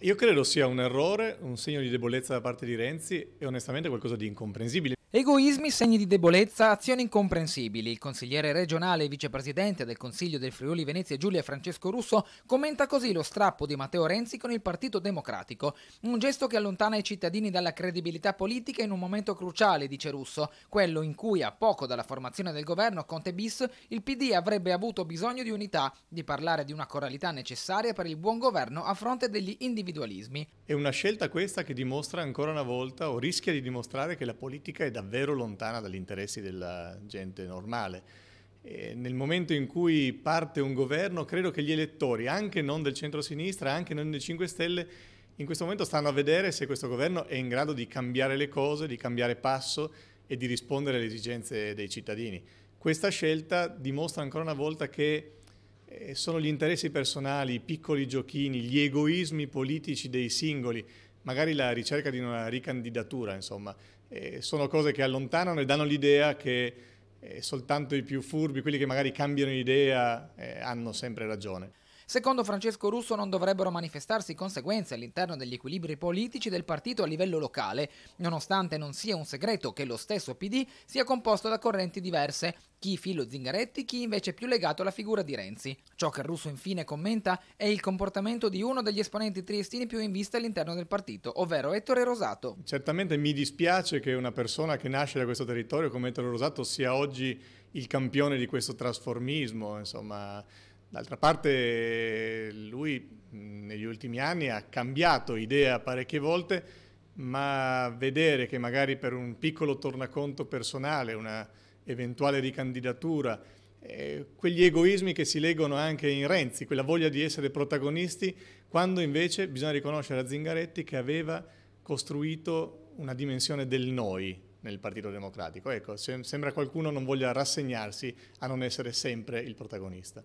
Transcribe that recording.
Io credo sia un errore, un segno di debolezza da parte di Renzi e onestamente qualcosa di incomprensibile. Egoismi, segni di debolezza, azioni incomprensibili. Il consigliere regionale e vicepresidente del Consiglio del Friuli Venezia Giulia Francesco Russo commenta così lo strappo di Matteo Renzi con il Partito Democratico. Un gesto che allontana i cittadini dalla credibilità politica in un momento cruciale, dice Russo, quello in cui a poco dalla formazione del governo Conte bis il PD avrebbe avuto bisogno di unità, di parlare di una coralità necessaria per il buon governo a fronte degli individualismi. È una scelta questa che dimostra ancora una volta o rischia di dimostrare che la politica è davvero davvero lontana dagli interessi della gente normale. E nel momento in cui parte un governo, credo che gli elettori, anche non del centro-sinistra, anche non del 5 Stelle, in questo momento stanno a vedere se questo governo è in grado di cambiare le cose, di cambiare passo e di rispondere alle esigenze dei cittadini. Questa scelta dimostra ancora una volta che eh, sono gli interessi personali, i piccoli giochini, gli egoismi politici dei singoli, magari la ricerca di una ricandidatura, insomma, eh, sono cose che allontanano e danno l'idea che eh, soltanto i più furbi, quelli che magari cambiano idea, eh, hanno sempre ragione. Secondo Francesco Russo non dovrebbero manifestarsi conseguenze all'interno degli equilibri politici del partito a livello locale, nonostante non sia un segreto che lo stesso PD sia composto da correnti diverse, chi filo Zingaretti, chi invece più legato alla figura di Renzi. Ciò che Russo infine commenta è il comportamento di uno degli esponenti triestini più in vista all'interno del partito, ovvero Ettore Rosato. Certamente mi dispiace che una persona che nasce da questo territorio come Ettore Rosato sia oggi il campione di questo trasformismo, insomma D'altra parte lui negli ultimi anni ha cambiato idea parecchie volte, ma vedere che magari per un piccolo tornaconto personale, una eventuale ricandidatura, eh, quegli egoismi che si leggono anche in Renzi, quella voglia di essere protagonisti, quando invece bisogna riconoscere a Zingaretti che aveva costruito una dimensione del noi, nel Partito Democratico. Ecco, sembra qualcuno non voglia rassegnarsi a non essere sempre il protagonista.